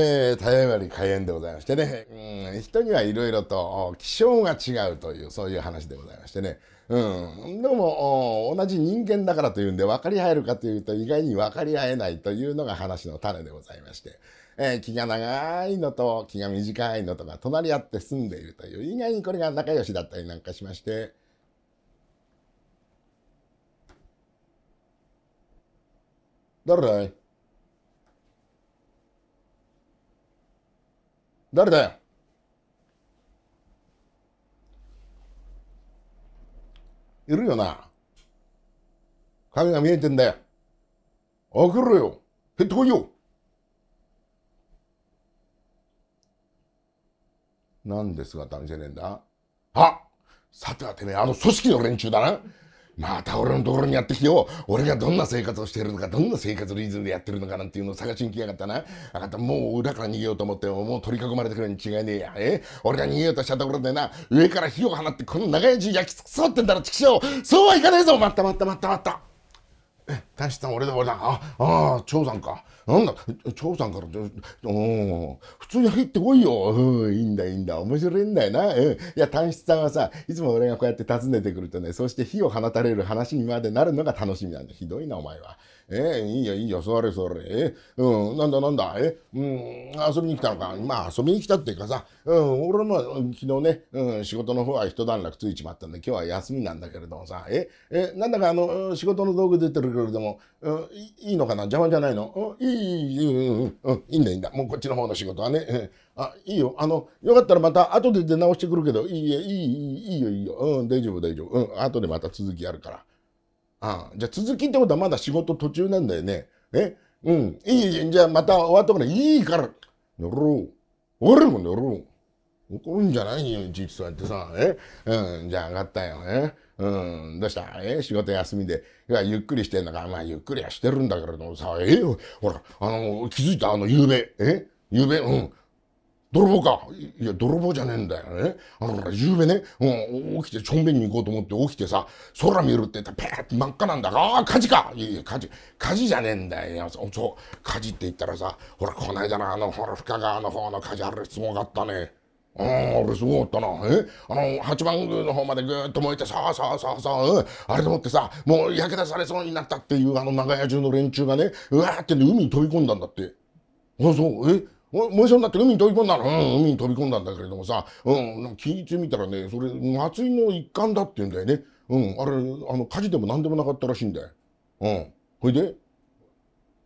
えー、ただいまより開園でございましてね、うん、人にはいろいろと気性が違うという、そういう話でございましてね、うん、どうも同じ人間だからというんで分かり合えるかというと意外に分かり合えないというのが話の種でございまして、えー、気が長いのと気が短いのとが隣り合って住んでいるという、意外にこれが仲良しだったりなんかしまして、誰だい誰だよいるよな。影が見えてんだよ。送るよ。入ってこいよ。なんで姿じせねえんだはさてはてめえ、あの組織の連中だな。また俺のところにやってきてよ、俺がどんな生活をしているのか、どんな生活リズムでやってるのかなんていうのを探しに来やがったな。あがった、もう裏から逃げようと思って、もう取り囲まれてくるに違いねえや。え俺が逃げようとしたところでな、上から火を放って、この長屋中焼きつくそうってんだろ、畜生そうはいかねえぞ待った待った待った待ったえ、大した俺だ俺だ。あ、ああ、長さんか。なんだ、長さんから、うん、普通に入ってこいよ。うん、いいんだ、いいんだ。面白いんだよな。うん。いや、短室さんはさ、いつも俺がこうやって訪ねてくるとね、そうして火を放たれる話にまでなるのが楽しみなんだ。ひどいな、お前は。えいいよいいよ、座れ座れ、えうん、なんだなんだ、えうん、遊びに来たのか、まあ遊びに来たっていうかさ、うん、俺も昨日ね、うん、仕事の方は一段落ついちまったんで、今日は休みなんだけれどもさ、ええなんだかあの、仕事の道具出てるけれども、うん、いいのかな、邪魔じゃないの、うん、いい、うん、うん、いいんだいいんだ、もうこっちの方の仕事はね、あ、いいよ。あの、よかったらまた後で出直してくるけど、いいよ、いい、いいよ、いいよ。うん、大丈夫、大丈夫。うん、後でまた続きやるから。ああ、じゃあ続きってことはまだ仕事途中なんだよね。えうん。いいじゃあまた終わったから、いいから。乗ろう。俺も乗ろう。怒るんじゃないよ、いちいちそうやってさ。えうん、じゃあ上がったよ。ね。うん、どうしたえ仕事休みで。いや、ゆっくりしてんだから、まあ、ゆっくりはしてるんだけれどもさ、えほら、あの、気づいたあの、ゆうべ。えゆうべ、うん。泥棒かいや、泥棒じゃねえんだよね。あの、ゆうべね、うん、起きて、ょんべんに行こうと思って起きてさ、空見るって言ったら、ペーって真っ赤なんだ。ああ、火事かいやいや、火事、火事じゃねえんだよ。そう、火事って言ったらさ、ほら、こないだのあの、ほら、深川の方の火事、あれすごかったね。うん、俺すごかったな。えあの、八幡宮の方までぐーっと燃えて、さあさあさあさあ、うん、あれでもってさ、もう焼け出されそうになったっていう、あの長屋中の連中がね、うわーって、ね、海に飛び込んだんだって。そうそう、え燃えそうになって海に飛び込んだの。うん、海に飛び込んだんだけれどもさ、うん、なんか聞いてみたらね、それ、祭りの一環だって言うんだよね。うん、あれ、あの、火事でも何でもなかったらしいんだよ。うん。ほいで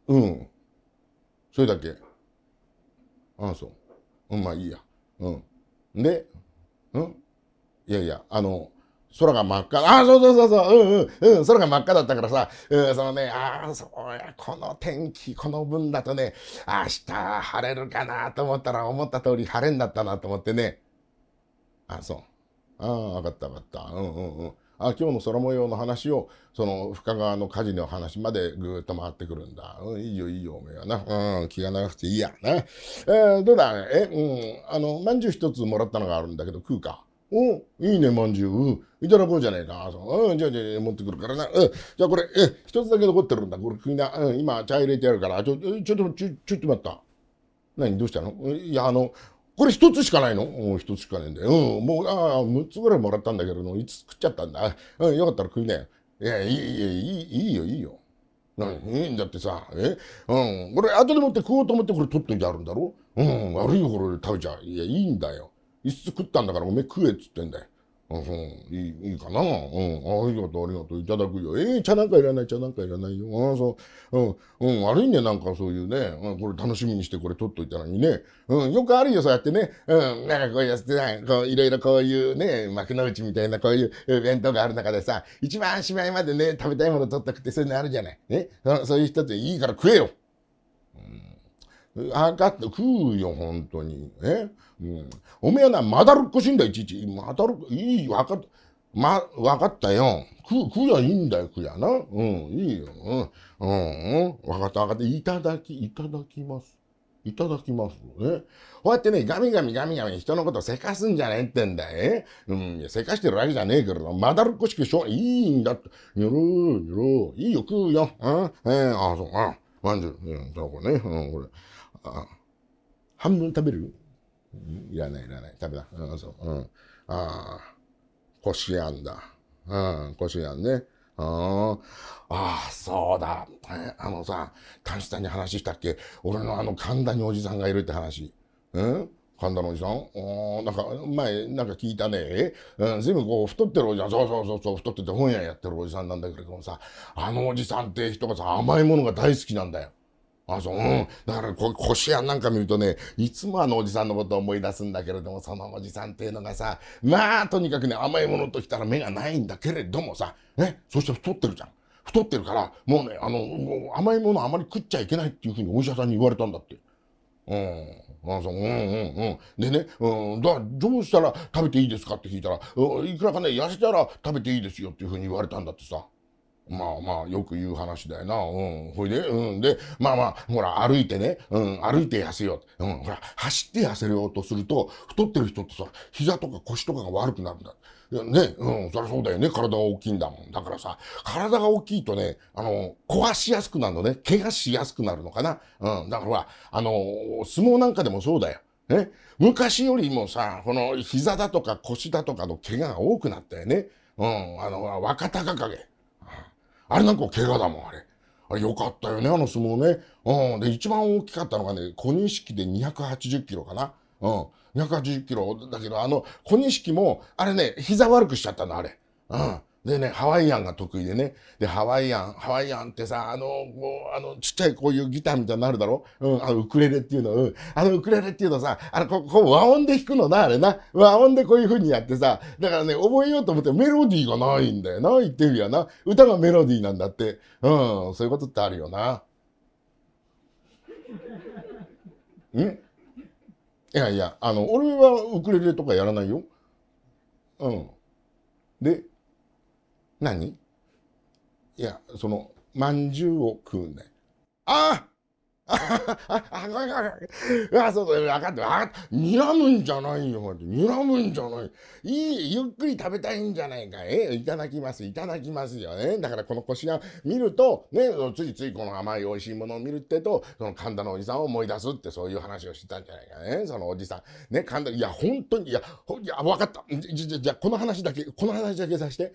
うん。それだけ。ああ、そう。うん、まあいいや。うん。で、うんいやいや、あの、空が真っ赤、あ、そうそうそうそう、うんうん、うん、空が真っ赤だったからさ、うん、そのね、ああ、そうや、この天気、この分だとね、明日晴れるかなと思ったら、思った通り晴れになったなと思ってね、あ、そう。ああ、分かった分かった。うんうんうん。あ今日の空模様の話をその深川の火事の話までぐーっと回ってくるんだ。うん、いいよいいよおめえはな。うん、気が長くていいやな。えー、どうだえ、うん、あの、まんじゅう一つもらったのがあるんだけど食うか。おいいね、まんじゅう。いただこうじゃないか。そううん、じゃあ、じゃあ、持ってくるからな。うん。じゃあ、これ、え、一つだけ残ってるんだ。これ、君な、うん、今、茶入れてやるから。ちょ、ちょっと、ちょ、ちょっと待った。何、どうしたのいや、あの、これ一つしかないのうん、一つしかないんだよ。うん、もう、ああ、六つぐらいもらったんだけど、五つ食っちゃったんだ。うん、よかったら食いなよ。いや、いい、いい、いいよ、いいよ。何だってさ、えうん、これ、後でもって食おうと思って、これ取っといてあるんだろうん、悪いよ、これ食べちゃ。う。いや、いいんだよ。一室食ったんだからおめえ食えっつってんだよ。うん、いい、いいかな。うん、ありがとう、ありがとう、いただくよ。ええー、茶なんかいらない、茶なんかいらないよ。ああ、そう、うん、うん、悪いね、なんかそういうね、うん、これ楽しみにしてこれ取っといたのにね。うん、よくあるよ、そうやってね。うん、なんかこういうやってな、こう、いろいろこういうね、幕の内みたいなこういう弁当がある中でさ、一番しまいまでね、食べたいもの取っとくってそういうのあるじゃない。ね、そそういう人っていいから食えよ。かって食うよ、本当に。え、うん。おめえな、まだるっこしいんだ、いちいち。まだるっこいい、わかった。ま、わかったよ。食う、食うやいいんだよ、食うやな。うん、いいよ。うん、うん、わかった、わかった。いただき、いただきます。いただきますね。こうやってね、ガミガミガミガミ人のことせかすんじゃねえってんだよ。うん、せかしてるわけじゃねえけど、まだるっこしくしょ、いいんだって。よろー、よろー、いいよ、食うよ。うん、えー、あ、そう、あ、まんじゅう、うん、そこね、うん、これ。あ、半分食べるいらないいらない。食べな。うん、そう。うん。ああ、こしあんだ。うん、こしあんね。ああ、そうだ。あのさ、タンさんに話したっけ俺のあの神田におじさんがいるって話。うん神田のおじさんおなんか前、なんか聞いたね。うん、随分こう太ってるおじさん。そうそうそうそう、太ってて本屋やってるおじさんなんだけどもさ、あのおじさんって人がさ、甘いものが大好きなんだよ。あ、そう、だからこ、こしあんなんか見るとね、いつもあのおじさんのことを思い出すんだけれども、そのおじさんっていうのがさ、まあ、とにかくね、甘いものときたら目がないんだけれどもさ、ね、そして太ってるじゃん。太ってるから、もうね、あの、甘いものあまり食っちゃいけないっていうふうにお医者さんに言われたんだって。うん。あそう、うんうんうん。でね、うん、だからどうしたら食べていいですかって聞いたら、うん、いくらかね、痩せたら食べていいですよっていうふうに言われたんだってさ。まあまあ、よく言う話だよな。うん。ほいで、うん。で、まあまあ、ほら、歩いてね、うん、歩いて痩せよう。うん、ほら、走って痩せようとすると、太ってる人ってさ、膝とか腰とかが悪くなるんだ。ね、うん、そりゃそうだよね。体が大きいんだもん。だからさ、体が大きいとね、あの、壊しやすくなるのね。怪我しやすくなるのかな。うん、だからら、あの、相撲なんかでもそうだよ。ね、昔よりもさ、この膝だとか腰だとかの怪我が多くなったよね。うん、あの、若隆景。あれなんか怪我だもん、あれ。あれよかったよね、あの相撲ね。うん。で、一番大きかったのがね、小錦で280キロかな。うん。280キロ。だけど、あの、小錦も、あれね、膝悪くしちゃったの、あれ。うん。でね、ハワイアンが得意でね。で、ハワイアン、ハワイアンってさ、あの、こう、あの、ちっちゃいこういうギターみたいになるだろうん、あの、ウクレレっていうの、うん。あの、ウクレレっていうのさ、あれ、ここう、和音で弾くのな、あれな。和音でこういう風にやってさ、だからね、覚えようと思ってメロディーがないんだよな、言ってみやな。歌がメロディーなんだって。うん、そういうことってあるよな。んいやいや、あの、俺はウクレレとかやらないよ。うん。で、何いや、その、まんじゅうを食うんあああ、そうそう、分かった、睨むんじゃないよ、睨むんじゃない。いい、ゆっくり食べたいんじゃないか。え、いただきます、いただきますよね。だからこの腰が見ると、ね、ついついこの甘い美味しいものを見るってと、その神田のおじさんを思い出すって、そういう話をしてたんじゃないかね。そのおじさん。ね、神田、いや、本当に、いや、いや、分かった。じゃ、じゃ、この話だけ、この話だけさして。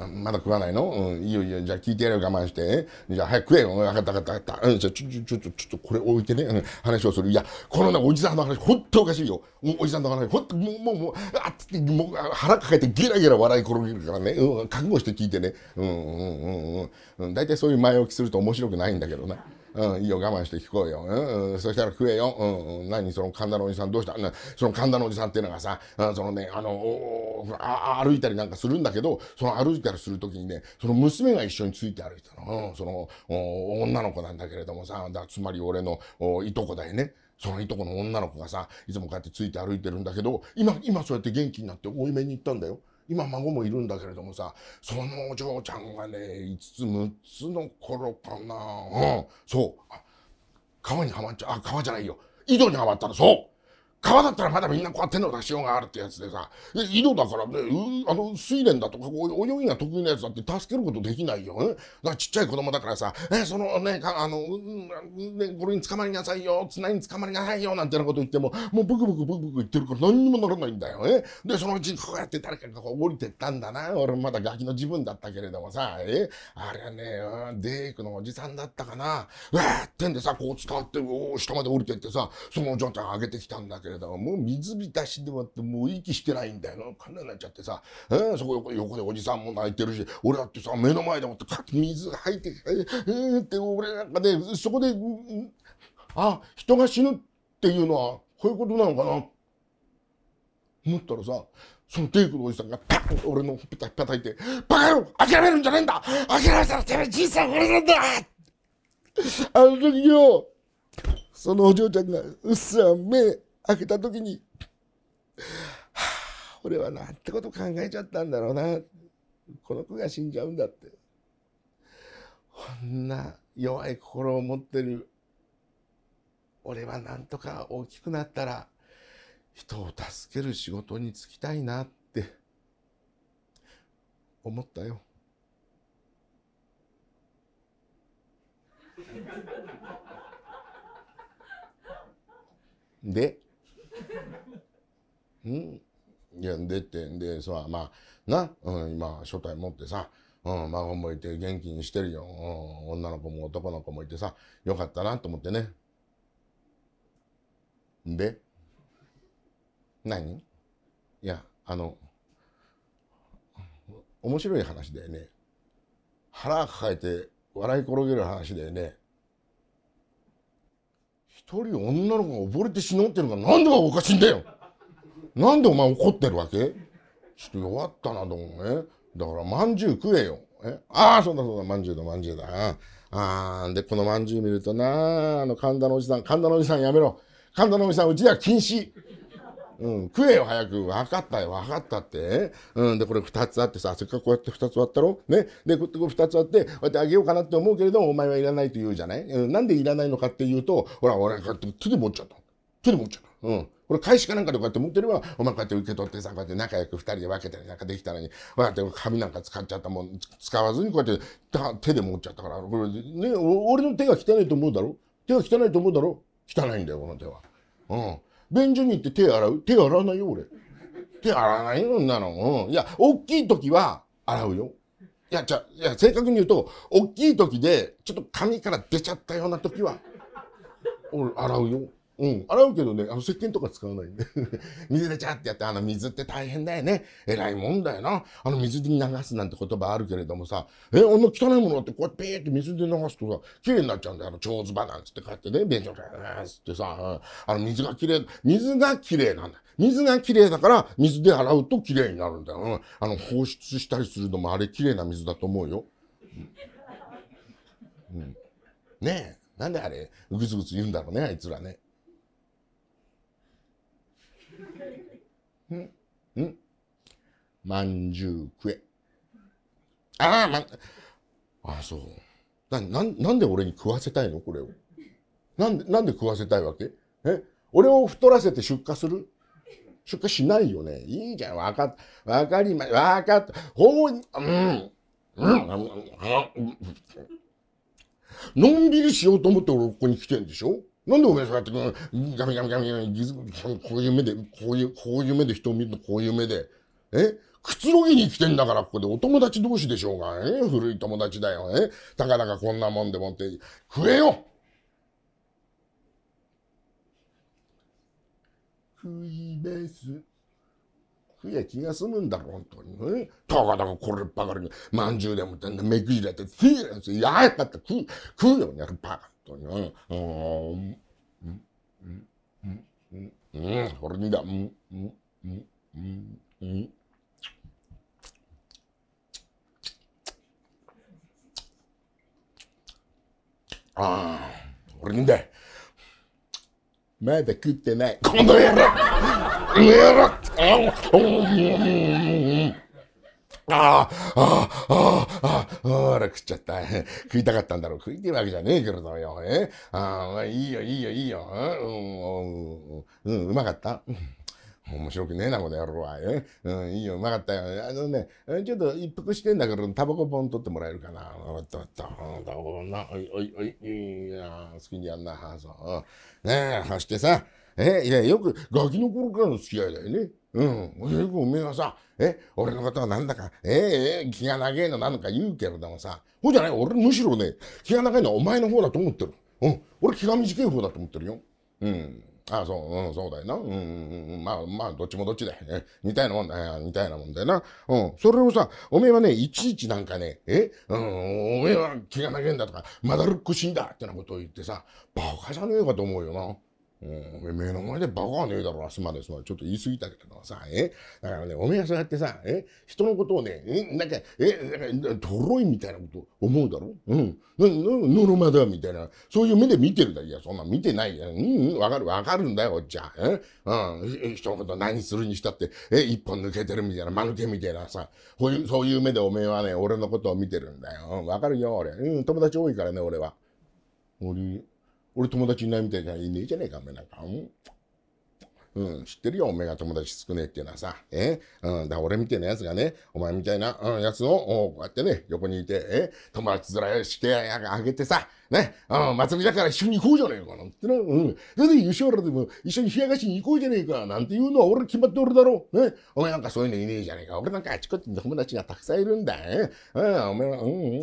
うん、まだ食わないのうん、いいよいいよ。じゃあ聞いてやるよ、我慢して。じゃ早く食えよ。分かった、分かった、分かった。ちょ、ちょ、ちょ、ちょ、ょっとこれ置いてね、話をする。いや、このなおじさんの話、ほんとおかしいよ。おじさんの話、ほんと、もう、もう、あっつって、もう腹抱えてゲラゲラ笑い転げるからね、うん、覚悟して聞いてね、うん、うん、うん、うん。大体そういう前置きすると面白くないんだけどな。うん、いいよ、我慢して聞こうよ。うん、そしたら食えよ。うん、何その神田のおじさんどうしたその神田のおじさんっていうのがさ、そのね、あの、あ歩いたりなんかするんだけど、その歩いたりするときにね、その娘が一緒について歩いたの。うん、その、女の子なんだけれどもさ、だつまり俺のいとこだよね。そのいとこの女の子がさ、いつもこうやってついて歩いてるんだけど、今、今そうやって元気になって多い目に行ったんだよ。今孫もいるんだけれどもさ、そのお嬢ちゃんがね、5つ、6つの頃かな。うん、そう。川にはまっちゃ、あ、川じゃないよ。井戸にはまったら、そう川だったらまだみんなこうやってんのようがあるってやつでさ、井戸だからね、あの、水蓮だとか、泳ぎが得意なやつだって助けることできないよ。だからちっちゃい子供だからさ、え、そのね、あの、うね、これに捕まりなさいよ、綱に捕まりなさいよ、なんてなこと言っても、もうブクブクブクブク言ってるから何にもならないんだよ。えで、そのうちこうやって誰かがこう降りてったんだな。俺まだガキの自分だったけれどもさ、え、あれはね、うん、デイクのおじさんだったかな。うわってんでさ、こう伝わって、下まで降りてってさ、そのお嬢ちゃん上げてきたんだけど、れども、もう水浸しでもって、もう息してないんだよ。こんなになっちゃってさ、うん、そこ横でおじさんも泣いてるし、俺だってさ、目の前でもって、カッて水が入ってきて、うんって俺なんかで、そこで、うん、あ、人が死ぬっていうのは、こういうことなのかな思ったらさ、そのテイクのおじさんがパッと俺のほっぺた叩いて、バカ野郎諦めるんじゃねえんだ諦めたらてめえ人生は俺なんだあの時よ、そのお嬢ちゃんがうっすら目開けた時に、はあ、俺はなんてこと考えちゃったんだろうな。この子が死んじゃうんだって。こんな弱い心を持ってる俺はなんとか大きくなったら人を助ける仕事に就きたいなって思ったよ。でうんいやでってんでさまあな、うん、今所帯持ってさ、うん、孫もいて元気にしてるよ、うん、女の子も男の子もいてさよかったなと思ってねで何いやあの面白い話だよね腹抱えて笑い転げる話だよね一人女の子が溺れて死のうっていうのが何でがおかしいんだよなんでお前怒ってるわけちょっと弱ったなと思うねだからまんじゅう食えよえああそうだそうだまんじゅうだまんじゅうだああでこのまんじゅう見るとなあの神田のおじさん神田のおじさんやめろ神田のおじさんうちでは禁止うん、食えよ、早く。分かったよ、分かったって。うん、で、これ2つあってさ、せっかくこうやって2つ割ったろね。で、こう2つ割って、こうやってあげようかなって思うけれども、お前はいらないと言うじゃない、うん、なんでいらないのかっていうと、ほら、俺、こうやって手で持っちゃった。手で持っちゃった。うん。これ、返しかなんかでこうやって持ってれば、お前こうやって受け取ってさ、こうやって仲良く二人で分けたりなんかできたのに、こうやって紙なんか使っちゃったもん、使わずにこうやって手で持っちゃったから、これ、ね、俺の手が汚いと思うだろ手が汚いと思うだろ汚いんだよ、この手は。うん。便所に行って手洗う手洗わないよ、俺。手洗わないよ、んなの。うん。いや、大きい時は洗うよ。いや、じゃ、いや、正確に言うと、大きい時で、ちょっと髪から出ちゃったような時は、俺、洗うよ。うん、洗うけどね、あの、石鹸とか使わないんで。水でちゃってやって、あの、水って大変だよね。偉いもんだよな。あの、水に流すなんて言葉あるけれどもさ、え、あんな汚いものってこうやってピーって水で流すとさ、綺麗になっちゃうんだよ。あの、蝶ばなんつってやってね、便所だーね、つってさ、あの、水が綺麗、水が綺麗なんだ。水が綺麗だから、水で洗うと綺麗になるんだよ。うん、あの、放出したりするのもあれ綺麗な水だと思うよ。うん。ねえ。なんであれ、ぐつぐつ言うんだろうね、あいつらね。んんまんじゅう食え。ああ、まん、あそう。な、な、なんで俺に食わせたいのこれを。なんで、なんで食わせたいわけえ俺を太らせて出荷する出荷しないよね。いいじゃん。わか、っ、わかりま、わかった。ほう、うん、のんびりしようと思って俺ここに来てんでしょなんでおめえそうやってこん、ガミガミガミガミ、こういう目で、こういう、こういう目で人を見るとこういう目で、えくつろぎに来てんだから、ここでお友達同士でしょうが、え古い友達だよ、えたかだかこんなもんでもって、食えよ食いです。食え気が済むんだろ、本当に。えたかだかこればかりに、まんじゅうでもってんだ、目くじらって、ついやつ、ややったって食う、食うよ、ね、バカ。かな。うん、うん、うん、うん、うん、うん、これにだ。うん、うん、うん、うん、うん。ああ、俺にだ。まだ食ってない。この野郎この野郎ああ、ああ、ああ、ああ、あら食っちゃった。食いたかったんだろう。食いてるわけじゃねえけれどよ。えああ、いいよ、いいよ、いいよ。うん、うん、うまかった面白くねえな、この野郎は。えうん、いいよ、うまかったよ。あのね、ちょっと一服してんだけど、タバコポン取ってもらえるかな。わったわった。タバコポンな、おいおいおい、い好きにやんな、そう。ねえ、そしてさ、え、いや、よくガキの頃からの付き合いだよね。うん。おめえはさ、え、俺のことはなんだか、ええー、気が長いのなのか言うけれどもさ、そうじゃない、俺むしろね、気が長いのはお前の方だと思ってる。うん。俺気が短い方だと思ってるよ。うん。ああ、そう、うん、そうだよな。うん、うん、まあ、まあ、どっちもどっちだよ。似たようなもんだよ。似たようなもんだよな。うん。それをさ、おめえはね、いちいちなんかね、えうん、おめえは気が長いんだとか、まだるっこしいんだってなことを言ってさ、バカじゃねえかと思うよな。うん、目の前でバカはねえだろ、足まで。そちょっと言い過ぎたけどさ、えだからね、おめえはそうやってさ、え人のことをね、えなんか、えなんか、とろいみたいなこと思うだろうん。ノルマだ、みたいな。そういう目で見てるだ。いや、そんな見てないや。うん、うん、わかる、わかるんだよ、おっちゃん。えうん。こと何するにしたって、え一本抜けてるみたいな、まぬけみたいなさ、そういう、そういう目でおめえはね、俺のことを見てるんだよ。わ、うん、かるよ、俺。うん、友達多いからね、俺は。俺、俺友達いないみたいじゃいねえじゃねえか、お前なんか。うん知ってるよ、お前が友達少ねえっていうのはさ、えうん、だ俺みたいなやつがね、お前みたいな、うん、やつを、こうやってね、横にいて、え友達面してあげてさ、ね、うん、祭りだから一緒に行こうじゃねえか、なんてな、うん。それで優らでも一緒に冷やかしに行こうじゃねえか、なんていうのは俺決まっておるだろう。ね、お前なんかそういうのいねえじゃねえか。俺なんかあちこちに友達がたくさんいるんだ。えうん、お前は、うん、うん、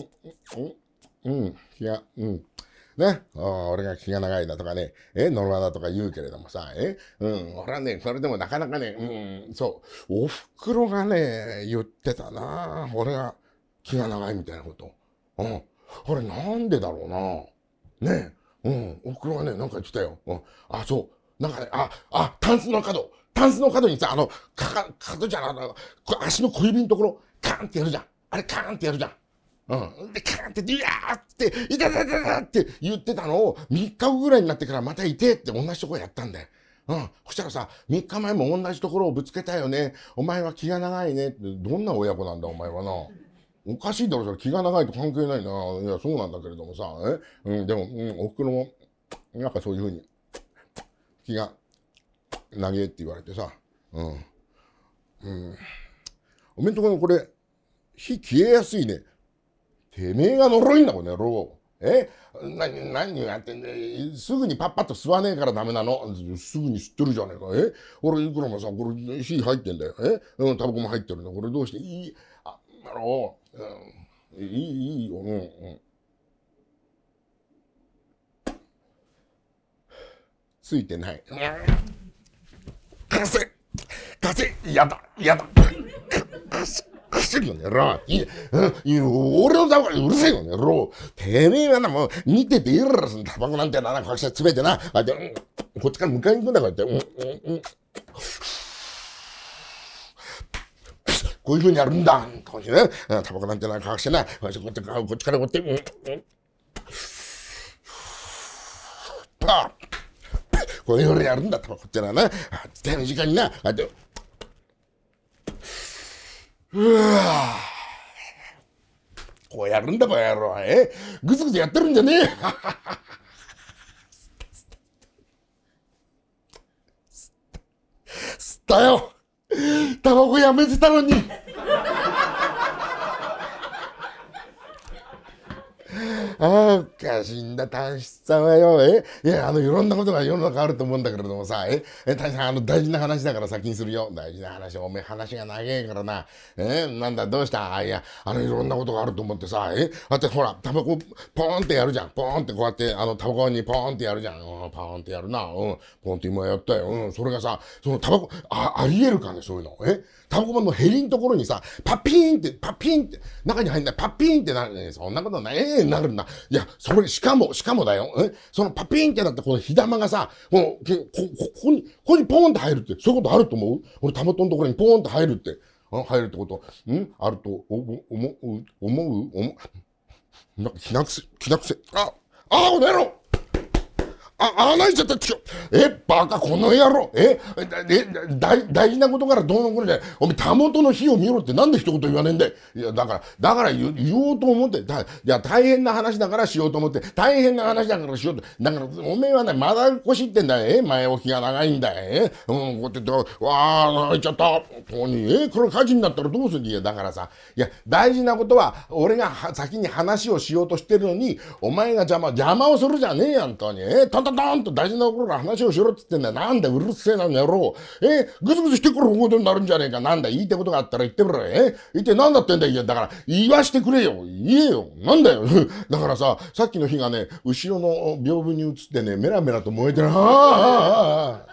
うん、いや、うん。ね、俺が気が長いだとかね、え、ノルマだとか言うけれどもさ、え、うん、俺はね、それでもなかなかね、うん、そう、おふくろがね、言ってたな、俺が気が長いみたいなこと。うん、あれなんでだろうな。ね、うん、おふくろがね、なんか言ってたよ。うん、あ、そう、なんかね、あ、あ、タンスの角、タンスの角にさ、あの、かか、角じゃな、足の小指のところ、カーンってやるじゃん。あれカーンってやるじゃん。うん。で、カーンって、いやーって、いたたたたって言ってたのを、3日後ぐらいになってからまたいてって同じとこやったんだよ。うん。そしたらさ、3日前も同じところをぶつけたよね。お前は気が長いね。って、どんな親子なんだ、お前はな。おかしいだろ、それ気が長いと関係ないな。いや、そうなんだけれどもさ、えうん、でも、うん、おろも、なんかそういうふうに、気が、投げって言われてさ、うん。うん。おめんとこのこれ、火消えやすいね。てめえが呪いんだ、この野郎。え何、何やってんだ、よすぐにパッパッと吸わねえからダメなの。すぐに吸ってるじゃねえか。え俺、いくらもさ、これ、火入ってんだよ。えタバコも入ってるんだ。これどうしていい、あ、だろう。うん、いい、いいよ。うん、うん。ついてない。貸せ貸せやだやだ貸せくせるよね、ろいい、うん、俺のタバコうるせえよね、ろてめえはな、もう、見てていいらすん、タバコなんてな、なんか隠して詰めてな、あで、うん、こっちから迎えに行くんだからって、うん、うん、うん。こういうふうにやるんだ。こうしてね、タバコなんてなか隠してな、こっちからこっちからこうやって、うん、うん。こういうふうにやるんだ、タバコってな、はな。あ、手短時間にな、あで、うわこうやるんだ、ばやろ。えぐずぐずやってるんじゃねえ吸たよタバコやめてたのにああ、おかしいんだ、大七さんはよ、え、いや、あの、いろんなことが世の中あると思うんだけれどもさ、え、え、短七さん、あの、大事な話だから先にするよ。大事な話、おめえ話が長えからな。え、なんだ、どうしたあいや、あの、いろんなことがあると思ってさ、え、あってほら、タバコ、ポーンってやるじゃん。ポーンってこうやって、あの、タバコにポーンってやるじゃん。うん、ポーンってやるな。うん、ポーンって今やったよ。うん、それがさ、そのタバコ、あ、ありえるかね、そういうの。えタバコのヘリのところにさ、パピーンって、パピーンって、中に入んない、パピーンってなるね。そんなことない、ええー、なるんだ。いや、それ、しかも、しかもだよ。えそのパピーンってなったこの火玉がさ、この、こ、ここに、ここにポーンって入るって、そういうことあると思う俺、タバコのところにポーンって入るって、入るってこと、んあると、お、お、思う、思う、思う、なんか、気なくせ、気なくせ、あ、あ、お、のろあ、あ、泣いちゃった。ちょ、え、バカ、この野郎。え、え、大、大事なことからどうのこれで。じゃお前、たもとの火を見ろってなんで一言言わねえんだよ。いや、だから、だから言おうと思って、だいや、大変な話だからしようと思って、大変な話だからしようと。だから、おめえはね、まだ腰ってんだよ。え、前置きが長いんだよ。え、うん、こうやって、わあ、泣いちゃった。とに、え、これ火事になったらどうするいや、だからさ、いや、大事なことは、俺が先に話をしようとしてるのに、お前が邪魔、邪魔をするじゃねえやん、か、に。え、たたドンと大事な頃から話をしろっつってんだよ。なんだ、うるせえな野郎。えぐずぐずしてくる方向になるんじゃねえか。なんだ、言いたいことがあったら言ってみろ。え言って何だってんだよ。いや、だから、言わしてくれよ。言えよ。なんだよ。だからさ、さっきの日がね、後ろの屏風に映ってね、メラメラと燃えてる。ああ、ああ、ああ。